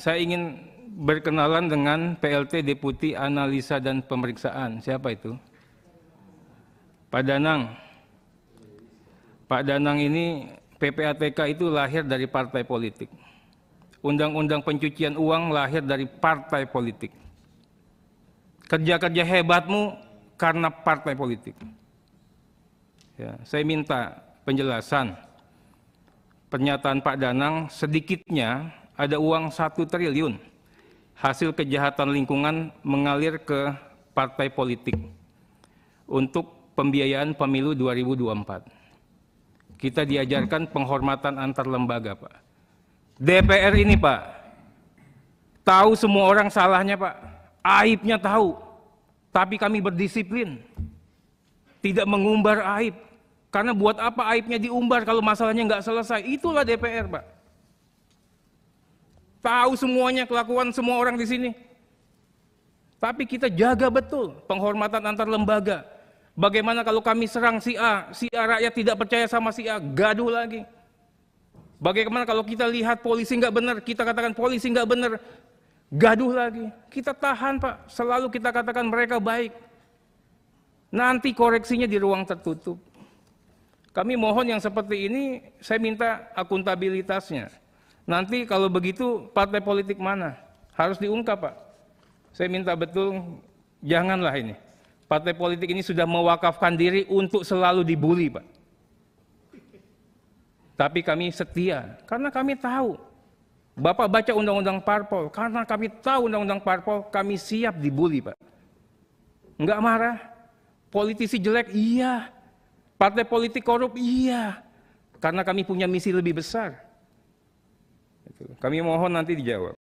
saya ingin berkenalan dengan PLT Deputi Analisa dan Pemeriksaan. Siapa itu? Pak Danang. Pak Danang ini PPATK itu lahir dari partai politik. Undang-undang pencucian uang lahir dari partai politik. Kerja-kerja hebatmu karena partai politik. Ya, saya minta penjelasan pernyataan Pak Danang sedikitnya ada uang satu triliun hasil kejahatan lingkungan mengalir ke partai politik untuk pembiayaan pemilu 2024. Kita diajarkan penghormatan antar lembaga, Pak. DPR ini, Pak, tahu semua orang salahnya, Pak. Aibnya tahu, tapi kami berdisiplin. Tidak mengumbar aib, karena buat apa aibnya diumbar kalau masalahnya nggak selesai? Itulah DPR, Pak. Tahu semuanya kelakuan semua orang di sini. Tapi kita jaga betul penghormatan antar lembaga. Bagaimana kalau kami serang si A, si A rakyat tidak percaya sama si A, gaduh lagi. Bagaimana kalau kita lihat polisi nggak benar, kita katakan polisi nggak benar, gaduh lagi. Kita tahan Pak, selalu kita katakan mereka baik. Nanti koreksinya di ruang tertutup. Kami mohon yang seperti ini, saya minta akuntabilitasnya. Nanti kalau begitu partai politik mana? Harus diungkap Pak. Saya minta betul janganlah ini. Partai politik ini sudah mewakafkan diri untuk selalu dibully Pak. Tapi kami setia karena kami tahu Bapak baca undang-undang parpol, karena kami tahu undang-undang parpol, kami siap dibully, Pak. Enggak marah. Politisi jelek, iya. Partai politik korup, iya. Karena kami punya misi lebih besar. Gitu. Kami mohon nanti dijawab.